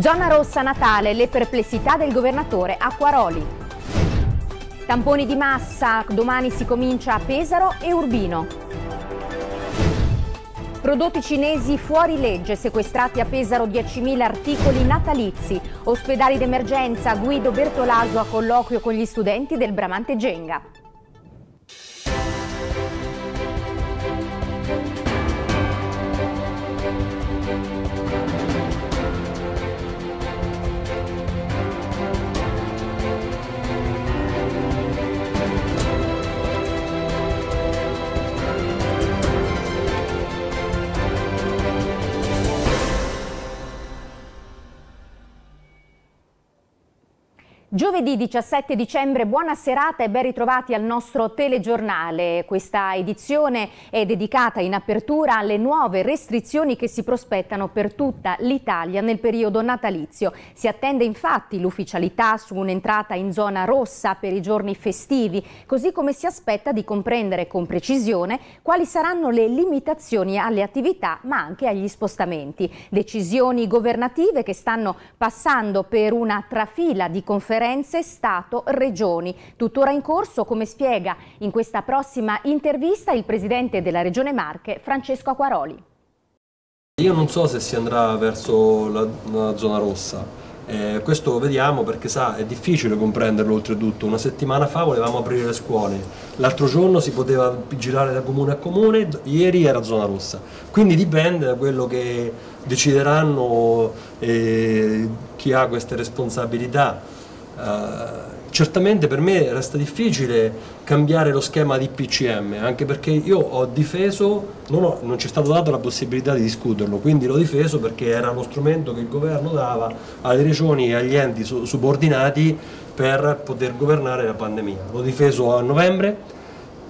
Zona rossa natale, le perplessità del governatore Acquaroli. Tamponi di massa, domani si comincia a Pesaro e Urbino. Prodotti cinesi fuori legge, sequestrati a Pesaro 10.000 articoli natalizi. Ospedali d'emergenza, Guido Bertolaso a colloquio con gli studenti del Bramante Genga. Giovedì 17 dicembre, buona serata e ben ritrovati al nostro telegiornale. Questa edizione è dedicata in apertura alle nuove restrizioni che si prospettano per tutta l'Italia nel periodo natalizio. Si attende infatti l'ufficialità su un'entrata in zona rossa per i giorni festivi, così come si aspetta di comprendere con precisione quali saranno le limitazioni alle attività ma anche agli spostamenti. Decisioni governative che stanno passando per una trafila di conferenze differenze Stato-Regioni, tuttora in corso come spiega in questa prossima intervista il Presidente della Regione Marche, Francesco Acquaroli. Io non so se si andrà verso la, la zona rossa, eh, questo vediamo perché sa, è difficile comprenderlo oltretutto. Una settimana fa volevamo aprire le scuole, l'altro giorno si poteva girare da comune a comune, ieri era zona rossa. Quindi dipende da quello che decideranno eh, chi ha queste responsabilità. Eh, certamente per me resta difficile cambiare lo schema di PCM, anche perché io ho difeso, non, ho, non c'è stata data la possibilità di discuterlo, quindi l'ho difeso perché era uno strumento che il governo dava alle regioni e agli enti subordinati per poter governare la pandemia. L'ho difeso a novembre,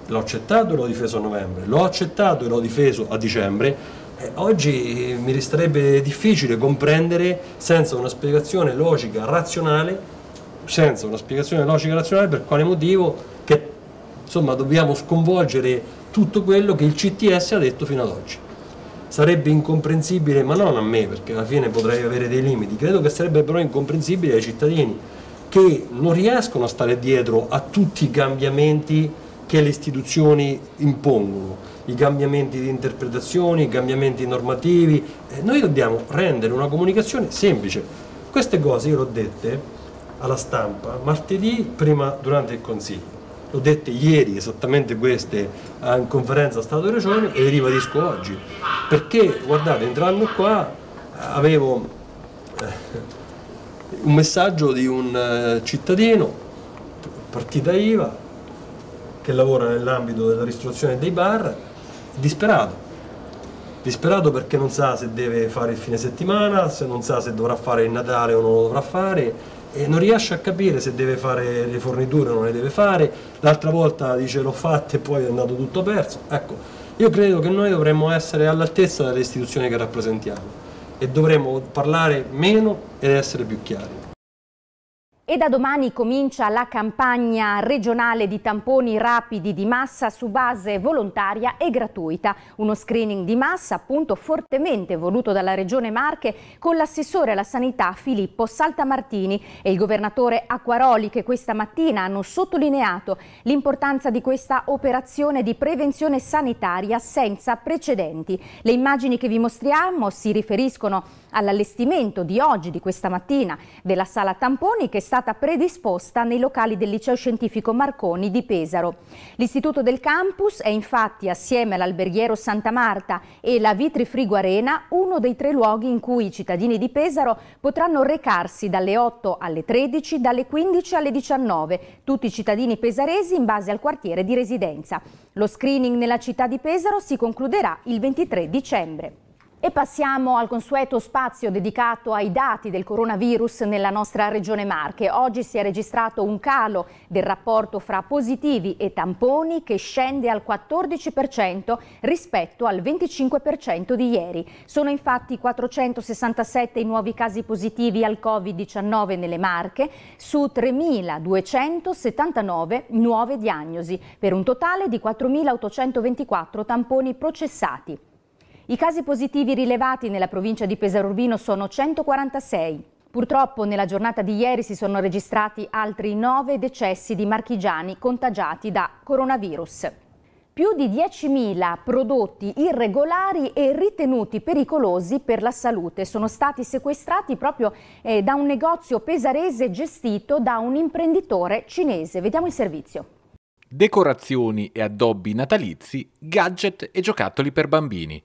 l'ho accettato e l'ho difeso a novembre, l'ho accettato e l'ho difeso a dicembre, Oggi mi resterebbe difficile comprendere senza una spiegazione logica, razionale, senza una spiegazione logica e razionale per quale motivo che, insomma, dobbiamo sconvolgere tutto quello che il CTS ha detto fino ad oggi. Sarebbe incomprensibile, ma non a me, perché alla fine potrei avere dei limiti, credo che sarebbe però incomprensibile ai cittadini che non riescono a stare dietro a tutti i cambiamenti che le istituzioni impongono, i cambiamenti di interpretazioni, i cambiamenti normativi. Eh, noi dobbiamo rendere una comunicazione semplice. Queste cose io le ho dette alla stampa martedì prima durante il Consiglio. L'ho detto ieri esattamente queste eh, in conferenza Stato-Regione e ribadisco oggi. Perché, guardate, entrando qua eh, avevo eh, un messaggio di un cittadino, partita IVA, che lavora nell'ambito della ristruzione dei bar, disperato. Disperato perché non sa se deve fare il fine settimana, se non sa se dovrà fare il Natale o non lo dovrà fare, e non riesce a capire se deve fare le forniture o non le deve fare, l'altra volta dice l'ho fatta e poi è andato tutto perso. Ecco, io credo che noi dovremmo essere all'altezza delle istituzioni che rappresentiamo e dovremmo parlare meno ed essere più chiari. E da domani comincia la campagna regionale di tamponi rapidi di massa su base volontaria e gratuita. Uno screening di massa appunto fortemente voluto dalla Regione Marche con l'assessore alla sanità Filippo Saltamartini e il governatore Acquaroli che questa mattina hanno sottolineato l'importanza di questa operazione di prevenzione sanitaria senza precedenti. Le immagini che vi mostriamo si riferiscono a all'allestimento di oggi, di questa mattina, della sala tamponi che è stata predisposta nei locali del liceo scientifico Marconi di Pesaro. L'istituto del campus è infatti assieme all'alberghiero Santa Marta e la Vitrifrigo Arena uno dei tre luoghi in cui i cittadini di Pesaro potranno recarsi dalle 8 alle 13, dalle 15 alle 19, tutti i cittadini pesaresi in base al quartiere di residenza. Lo screening nella città di Pesaro si concluderà il 23 dicembre. E passiamo al consueto spazio dedicato ai dati del coronavirus nella nostra regione Marche. Oggi si è registrato un calo del rapporto fra positivi e tamponi che scende al 14% rispetto al 25% di ieri. Sono infatti 467 i nuovi casi positivi al Covid-19 nelle Marche su 3.279 nuove diagnosi, per un totale di 4.824 tamponi processati. I casi positivi rilevati nella provincia di Pesaro Urbino sono 146. Purtroppo nella giornata di ieri si sono registrati altri 9 decessi di marchigiani contagiati da coronavirus. Più di 10.000 prodotti irregolari e ritenuti pericolosi per la salute sono stati sequestrati proprio eh, da un negozio pesarese gestito da un imprenditore cinese. Vediamo il servizio. Decorazioni e addobbi natalizi, gadget e giocattoli per bambini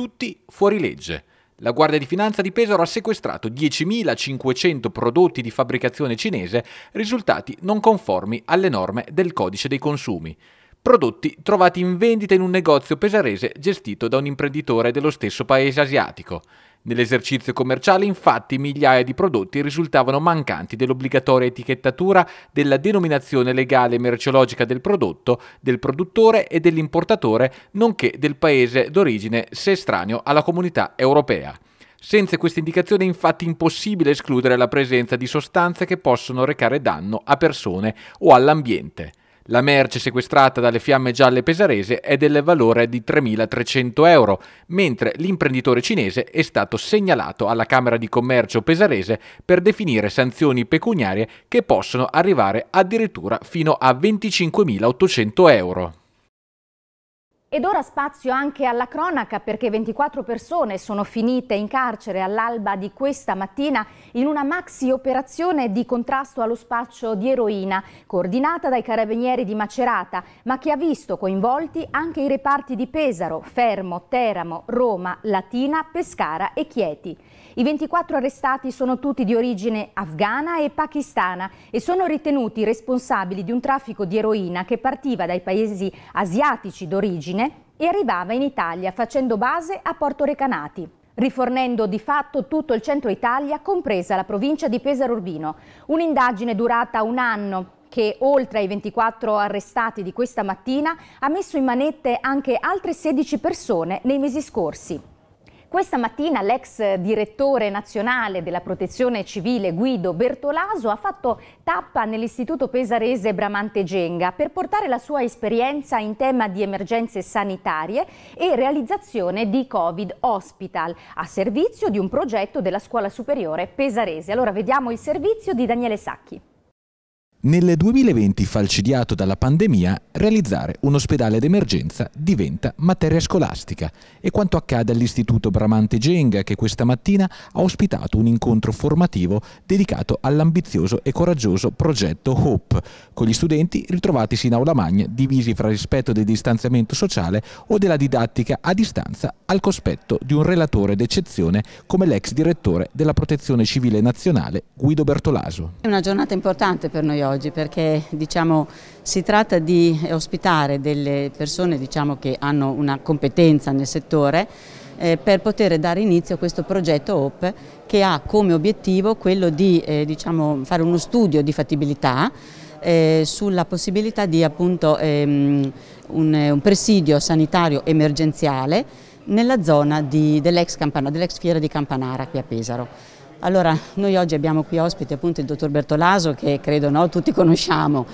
tutti fuorilegge. La Guardia di Finanza di Pesaro ha sequestrato 10.500 prodotti di fabbricazione cinese risultati non conformi alle norme del Codice dei Consumi. Prodotti trovati in vendita in un negozio pesarese gestito da un imprenditore dello stesso paese asiatico. Nell'esercizio commerciale infatti migliaia di prodotti risultavano mancanti dell'obbligatoria etichettatura della denominazione legale e merceologica del prodotto, del produttore e dell'importatore, nonché del paese d'origine se estraneo alla comunità europea. Senza questa indicazione è infatti impossibile escludere la presenza di sostanze che possono recare danno a persone o all'ambiente. La merce sequestrata dalle fiamme gialle pesarese è del valore di 3.300 euro, mentre l'imprenditore cinese è stato segnalato alla Camera di Commercio pesarese per definire sanzioni pecuniarie che possono arrivare addirittura fino a 25.800 euro. Ed ora spazio anche alla cronaca perché 24 persone sono finite in carcere all'alba di questa mattina in una maxi operazione di contrasto allo spaccio di eroina coordinata dai carabinieri di Macerata ma che ha visto coinvolti anche i reparti di Pesaro, Fermo, Teramo, Roma, Latina, Pescara e Chieti. I 24 arrestati sono tutti di origine afghana e pakistana e sono ritenuti responsabili di un traffico di eroina che partiva dai paesi asiatici d'origine e arrivava in Italia facendo base a Porto Recanati rifornendo di fatto tutto il centro Italia, compresa la provincia di Pesaro Urbino. Un'indagine durata un anno che oltre ai 24 arrestati di questa mattina ha messo in manette anche altre 16 persone nei mesi scorsi. Questa mattina l'ex direttore nazionale della protezione civile Guido Bertolaso ha fatto tappa nell'istituto pesarese Bramante Genga per portare la sua esperienza in tema di emergenze sanitarie e realizzazione di Covid Hospital a servizio di un progetto della scuola superiore pesarese. Allora vediamo il servizio di Daniele Sacchi. Nel 2020, falcidiato dalla pandemia, realizzare un ospedale d'emergenza diventa materia scolastica e quanto accade all'Istituto Bramante Genga che questa mattina ha ospitato un incontro formativo dedicato all'ambizioso e coraggioso progetto HOPE, con gli studenti ritrovatisi in aula magna divisi fra rispetto del distanziamento sociale o della didattica a distanza al cospetto di un relatore d'eccezione come l'ex direttore della Protezione Civile Nazionale Guido Bertolaso. È una giornata importante per noi oggi oggi perché diciamo, si tratta di ospitare delle persone diciamo, che hanno una competenza nel settore eh, per poter dare inizio a questo progetto OP che ha come obiettivo quello di eh, diciamo, fare uno studio di fattibilità eh, sulla possibilità di appunto, ehm, un, un presidio sanitario emergenziale nella zona dell'ex dell fiera di Campanara qui a Pesaro. Allora, noi oggi abbiamo qui ospite appunto il dottor Bertolaso, che credo no, tutti conosciamo,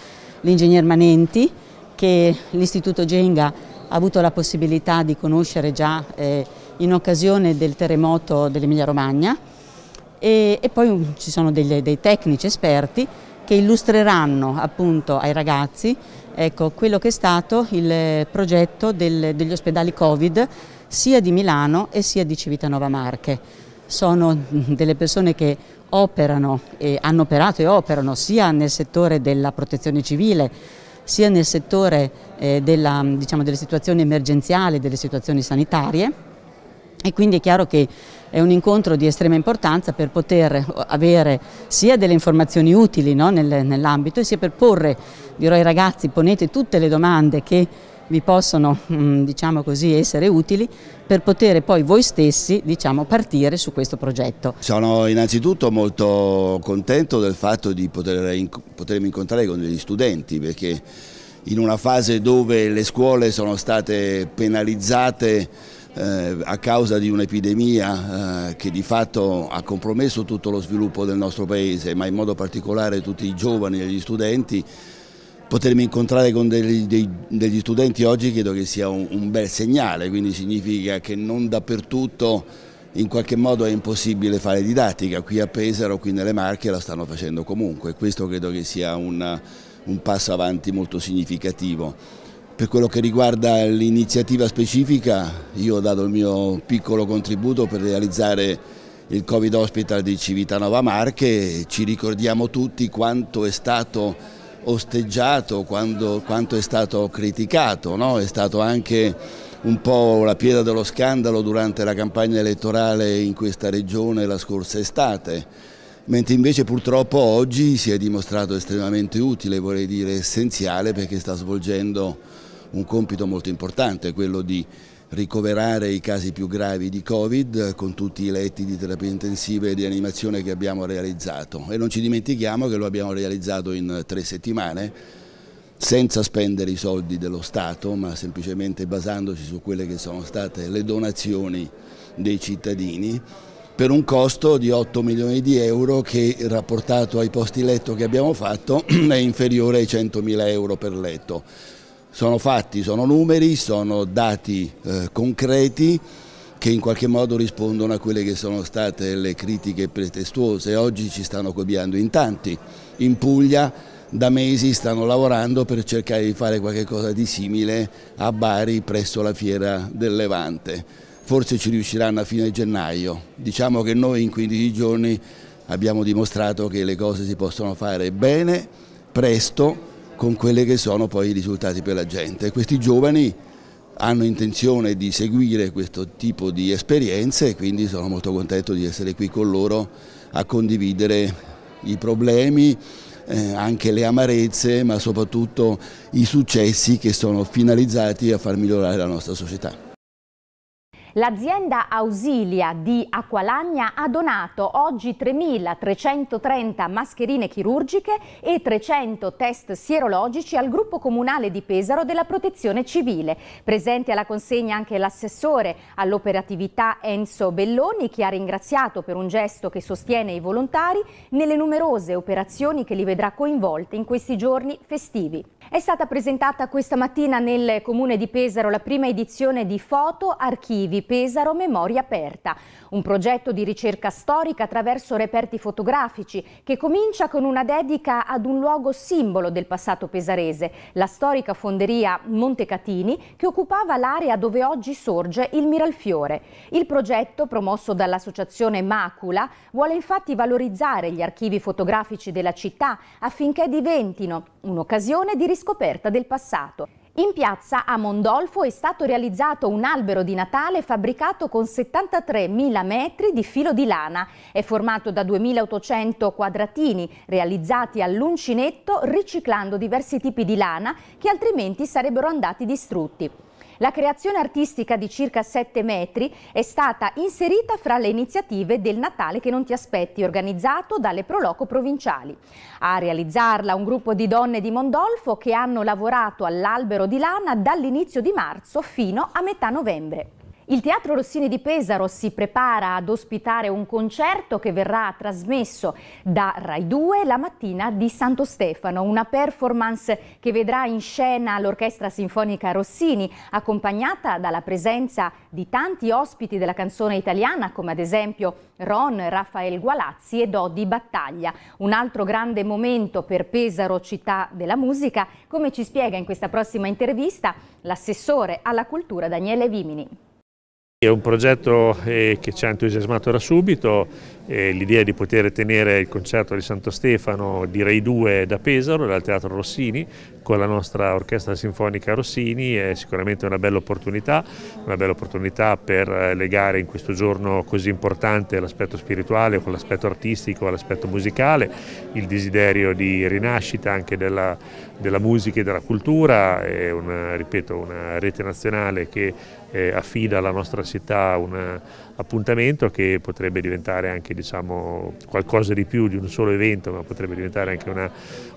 l'ingegner Manenti, che l'Istituto Genga ha avuto la possibilità di conoscere già eh, in occasione del terremoto dell'Emilia Romagna e, e, poi um, ci sono degli, dei tecnici esperti che illustreranno appunto ai ragazzi ecco, quello che è stato il progetto del, degli ospedali Covid sia di Milano e sia di Civitanova Marche sono delle persone che operano, e hanno operato e operano sia nel settore della protezione civile, sia nel settore eh, della, diciamo, delle situazioni emergenziali, delle situazioni sanitarie e quindi è chiaro che è un incontro di estrema importanza per poter avere sia delle informazioni utili no, nel, nell'ambito e sia per porre, dirò ai ragazzi, ponete tutte le domande che vi possono mm, diciamo così, essere utili per poter poi voi stessi diciamo, partire su questo progetto. Sono innanzitutto molto contento del fatto di poter, potermi incontrare con degli studenti perché in una fase dove le scuole sono state penalizzate eh, a causa di un'epidemia eh, che di fatto ha compromesso tutto lo sviluppo del nostro paese ma in modo particolare tutti i giovani e gli studenti potermi incontrare con degli, dei, degli, studenti oggi credo che sia un, un, bel segnale, quindi significa che non dappertutto in qualche modo è impossibile fare didattica, qui a Pesaro, qui nelle Marche la stanno facendo comunque, questo credo che sia una, un passo avanti molto significativo. Per quello che riguarda l'iniziativa specifica, io ho dato il mio piccolo contributo per realizzare il Covid Hospital di Civitanova Marche, ci ricordiamo tutti quanto è stato osteggiato, quando, quanto è stato criticato, no? è stato anche un po' la pietra dello scandalo durante la campagna elettorale in questa regione la scorsa estate, mentre invece purtroppo oggi si è dimostrato estremamente utile, vorrei dire essenziale, perché sta svolgendo un compito molto importante, quello di ricoverare i casi più gravi di Covid con tutti i letti di terapia intensiva e di animazione che abbiamo realizzato e non ci dimentichiamo che lo abbiamo realizzato in tre settimane senza spendere i soldi dello Stato ma semplicemente basandoci su quelle che sono state le donazioni dei cittadini per un costo di 8 milioni di euro che rapportato ai posti letto che abbiamo fatto è inferiore ai 100 mila euro per letto sono fatti, sono numeri, sono dati eh, concreti che in qualche modo rispondono a quelle che sono state le critiche pretestuose. Oggi ci stanno copiando in tanti. In Puglia da mesi stanno lavorando per cercare di fare qualcosa di simile a Bari presso la fiera del Levante. Forse ci riusciranno a fine gennaio. Diciamo che noi in 15 giorni abbiamo dimostrato che le cose si possono fare bene, presto con quelli che sono poi i risultati per la gente. Questi giovani hanno intenzione di seguire questo tipo di esperienze e quindi sono molto contento di essere qui con loro a condividere i problemi, eh, anche le amarezze, ma soprattutto i successi che sono finalizzati a far migliorare la nostra società. L'azienda Ausilia di Acqualagna ha donato oggi 3.330 mascherine chirurgiche e 300 test sierologici al gruppo comunale di Pesaro della Protezione Civile. Presente alla consegna anche l'assessore all'operatività Enzo Belloni che ha ringraziato per un gesto che sostiene i volontari nelle numerose operazioni che li vedrà coinvolti in questi giorni festivi. È stata presentata questa mattina nel comune di Pesaro la prima edizione di Foto Archivi Pesaro Memoria Aperta, un progetto di ricerca storica attraverso reperti fotografici che comincia con una dedica ad un luogo simbolo del passato pesarese, la storica fonderia Montecatini che occupava l'area dove oggi sorge il Miralfiore. Il progetto, promosso dall'associazione Macula, vuole infatti valorizzare gli archivi fotografici della città affinché diventino un'occasione di riscoprire riscoperta del passato. In piazza a Mondolfo è stato realizzato un albero di Natale fabbricato con 73.000 metri di filo di lana. È formato da 2.800 quadratini realizzati all'uncinetto riciclando diversi tipi di lana che altrimenti sarebbero andati distrutti. La creazione artistica di circa 7 metri è stata inserita fra le iniziative del Natale che non ti aspetti, organizzato dalle Proloco provinciali. A realizzarla un gruppo di donne di Mondolfo che hanno lavorato all'albero di lana dall'inizio di marzo fino a metà novembre. Il Teatro Rossini di Pesaro si prepara ad ospitare un concerto che verrà trasmesso da Rai 2 la mattina di Santo Stefano, una performance che vedrà in scena l'Orchestra Sinfonica Rossini, accompagnata dalla presenza di tanti ospiti della canzone italiana, come ad esempio Ron, Raffaele Gualazzi e Dodi Battaglia. Un altro grande momento per Pesaro, città della musica, come ci spiega in questa prossima intervista l'assessore alla cultura Daniele Vimini. È un progetto eh, che ci ha entusiasmato da subito, eh, l'idea di poter tenere il concerto di Santo Stefano, di direi 2 da Pesaro, dal Teatro Rossini, con la nostra Orchestra Sinfonica Rossini è sicuramente una bella opportunità, una bella opportunità per eh, legare in questo giorno così importante l'aspetto spirituale con l'aspetto artistico, l'aspetto musicale, il desiderio di rinascita anche della, della musica e della cultura, è una, ripeto, una rete nazionale che eh, affida alla nostra città una, appuntamento che potrebbe diventare anche diciamo, qualcosa di più di un solo evento, ma potrebbe diventare anche una,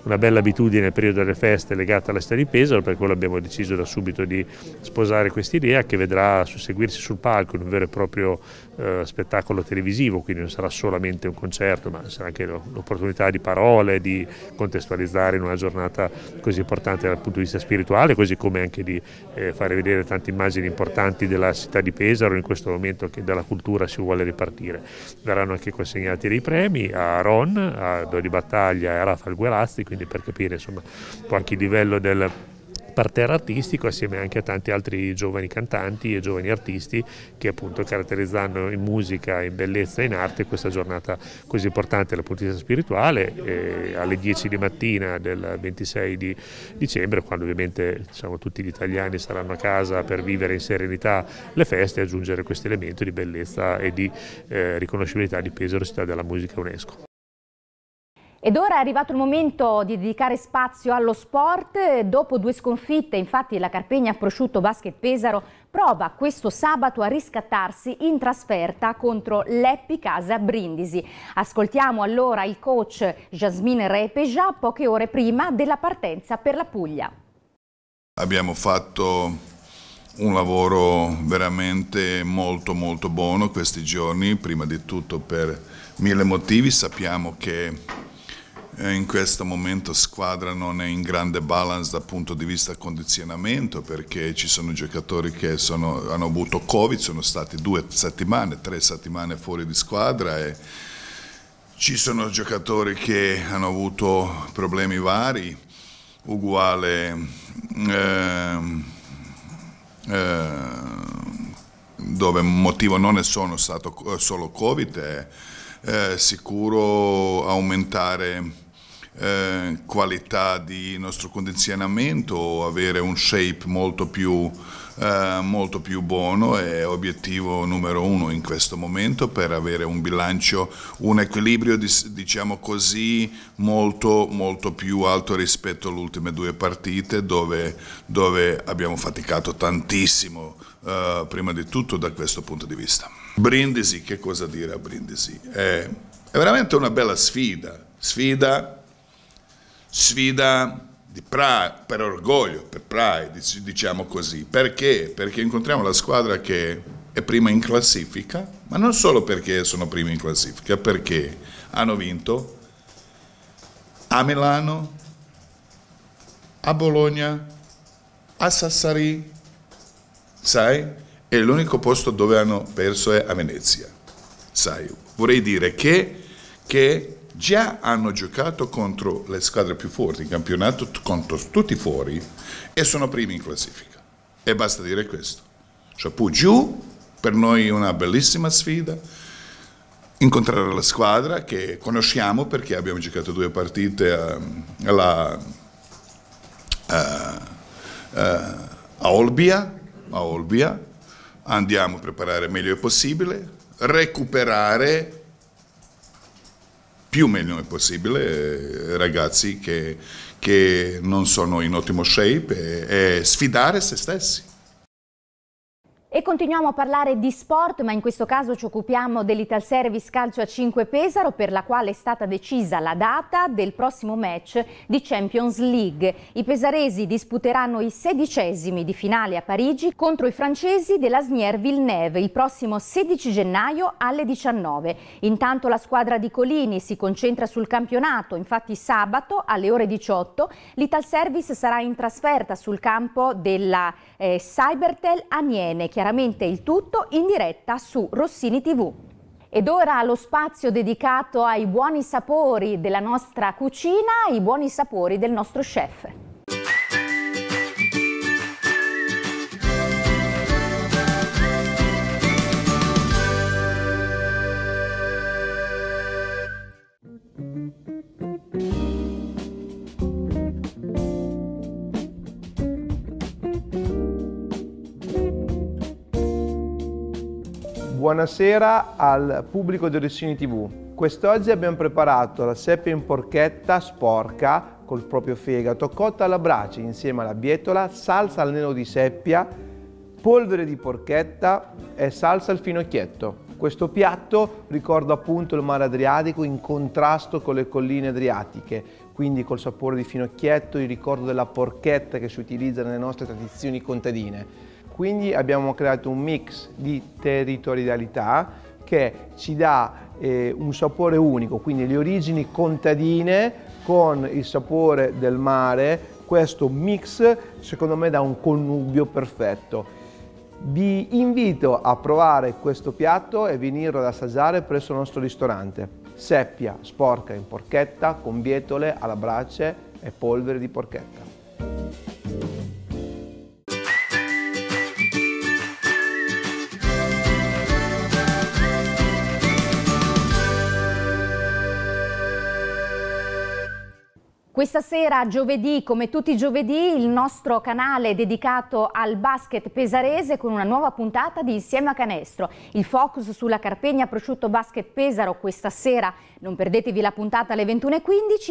una bella abitudine nel periodo delle feste legata alla città di Pesaro, per quello abbiamo deciso da subito di sposare questa idea che vedrà susseguirsi sul palco in un vero e proprio eh, spettacolo televisivo, quindi non sarà solamente un concerto, ma sarà anche l'opportunità di parole, di contestualizzare in una giornata così importante dal punto di vista spirituale, così come anche di eh, fare vedere tante immagini importanti della città di Pesaro in questo momento che dalla cultura si vuole ripartire. Verranno anche consegnati dei premi a Ron, a Dori Battaglia e a Rafael Guerazzi, quindi per capire insomma, un po' anche il livello del parterre artistico assieme anche a tanti altri giovani cantanti e giovani artisti che appunto caratterizzano in musica, in bellezza e in arte questa giornata così importante dal punto di vista spirituale e alle 10 di mattina del 26 di dicembre quando ovviamente diciamo, tutti gli italiani saranno a casa per vivere in serenità le feste e aggiungere questo elemento di bellezza e di eh, riconoscibilità di peso e della musica UNESCO. Ed ora è arrivato il momento di dedicare spazio allo sport. Dopo due sconfitte, infatti, la Carpegna Prosciutto Basket Pesaro prova questo sabato a riscattarsi in trasferta contro l'Eppi Casa Brindisi. Ascoltiamo allora il coach Jasmine Repeja poche ore prima della partenza per la Puglia. Abbiamo fatto un lavoro veramente molto molto buono questi giorni, prima di tutto per mille motivi. Sappiamo che eh, in questo momento squadra non è in grande balance dal punto di vista condizionamento perché ci sono giocatori che sono, hanno avuto Covid, sono stati due settimane, tre settimane fuori di squadra e ci sono giocatori che hanno avuto problemi vari, uguale eh, eh, dove motivo non è sono stato solo Covid, è eh, sicuro aumentare eh, qualità di nostro condizionamento, avere un shape molto più, eh, molto più buono è obiettivo numero uno in questo momento per avere un bilancio, un equilibrio diciamo così molto, molto più alto rispetto alle ultime due partite dove, dove abbiamo faticato tantissimo eh, prima di tutto da questo punto di vista. Brindisi, che cosa dire a Brindisi? È, è veramente una bella sfida, sfida sfida di pra, per orgoglio, per pride, diciamo così. Perché? Perché incontriamo la squadra che è prima in classifica, ma non solo perché sono prima in classifica, perché hanno vinto a Milano, a Bologna, a Sassari, sai? E l'unico posto dove hanno perso è a Venezia, sai? Vorrei dire che, che già hanno giocato contro le squadre più forti in campionato, contro tutti fuori e sono primi in classifica. E basta dire questo. Cioè Pugiu per noi è una bellissima sfida, incontrare la squadra che conosciamo perché abbiamo giocato due partite ehm, alla, a, eh, a, eh, a Olbia, a Olbia, andiamo a preparare meglio possibile, recuperare più meno possibile eh, ragazzi che, che non sono in ottimo shape e, eh, e sfidare se stessi. E continuiamo a parlare di sport, ma in questo caso ci occupiamo dell'Ital Service Calcio a 5 Pesaro, per la quale è stata decisa la data del prossimo match di Champions League. I pesaresi disputeranno i sedicesimi di finale a Parigi contro i francesi della dell'Asnier Villeneuve il prossimo 16 gennaio alle 19. Intanto la squadra di Colini si concentra sul campionato, infatti sabato alle ore 18 l'Ital Service sarà in trasferta sul campo della eh, Cybertel Aniene, chiaramente il tutto in diretta su Rossini TV. Ed ora lo spazio dedicato ai buoni sapori della nostra cucina, ai buoni sapori del nostro chef. Buonasera al pubblico di Orsini TV. Quest'oggi abbiamo preparato la seppia in porchetta sporca col proprio fegato, cotta alla brace insieme alla bietola, salsa al nero di seppia, polvere di porchetta e salsa al finocchietto. Questo piatto ricorda appunto il mare Adriatico in contrasto con le colline adriatiche, quindi col sapore di finocchietto, il ricordo della porchetta che si utilizza nelle nostre tradizioni contadine. Quindi abbiamo creato un mix di territorialità che ci dà eh, un sapore unico, quindi le origini contadine con il sapore del mare, questo mix secondo me dà un connubio perfetto. Vi invito a provare questo piatto e venirlo ad assaggiare presso il nostro ristorante. Seppia sporca in porchetta con bietole alla brace e polvere di porchetta. Questa sera, giovedì, come tutti i giovedì, il nostro canale è dedicato al basket pesarese con una nuova puntata di Insieme a Canestro. Il focus sulla Carpegna Prosciutto Basket Pesaro questa sera. Non perdetevi la puntata alle 21.15,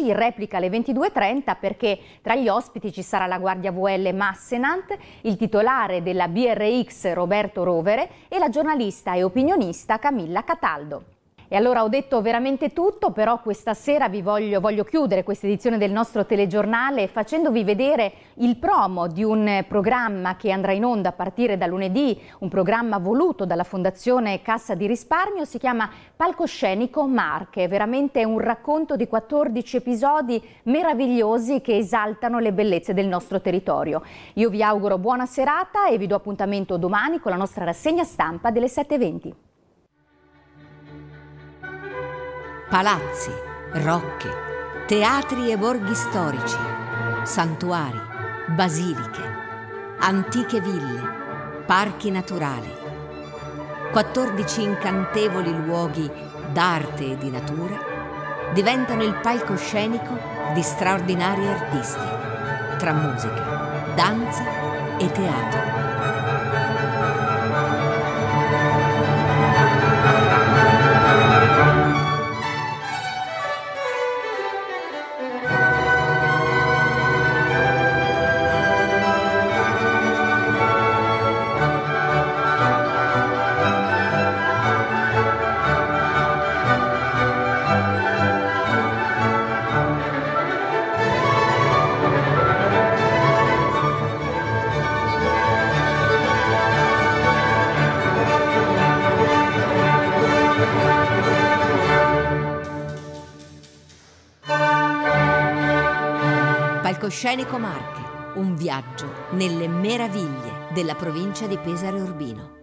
in replica alle 22.30 perché tra gli ospiti ci sarà la Guardia VL Massenant, il titolare della BRX Roberto Rovere e la giornalista e opinionista Camilla Cataldo. E allora ho detto veramente tutto, però questa sera vi voglio, voglio chiudere questa edizione del nostro telegiornale facendovi vedere il promo di un programma che andrà in onda a partire da lunedì, un programma voluto dalla Fondazione Cassa di Risparmio, si chiama Palcoscenico Marche, veramente un racconto di 14 episodi meravigliosi che esaltano le bellezze del nostro territorio. Io vi auguro buona serata e vi do appuntamento domani con la nostra rassegna stampa delle 7.20. palazzi, rocche, teatri e borghi storici, santuari, basiliche, antiche ville, parchi naturali, 14 incantevoli luoghi d'arte e di natura diventano il palcoscenico di straordinari artisti, tra musica, danza e teatro. palcoscenico Marche, un viaggio nelle meraviglie della provincia di Pesaro Urbino.